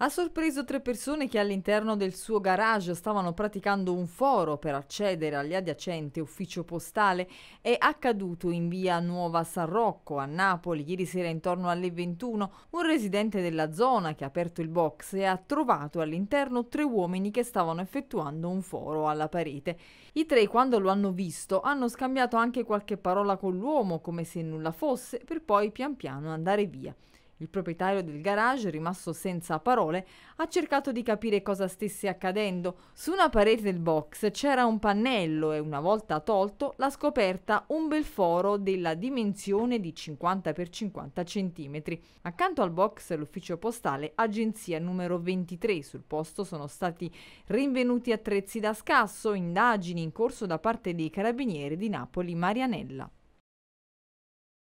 Ha sorpreso tre persone che all'interno del suo garage stavano praticando un foro per accedere agli adiacenti ufficio postale. È accaduto in via Nuova San Rocco a Napoli ieri sera intorno alle 21. Un residente della zona che ha aperto il box e ha trovato all'interno tre uomini che stavano effettuando un foro alla parete. I tre, quando lo hanno visto, hanno scambiato anche qualche parola con l'uomo come se nulla fosse, per poi pian piano andare via. Il proprietario del garage, rimasto senza parole, ha cercato di capire cosa stesse accadendo. Su una parete del box c'era un pannello e una volta tolto l'ha scoperta un bel foro della dimensione di 50 x 50 cm. Accanto al box l'ufficio postale agenzia numero 23. Sul posto sono stati rinvenuti attrezzi da scasso, indagini in corso da parte dei carabinieri di Napoli Marianella.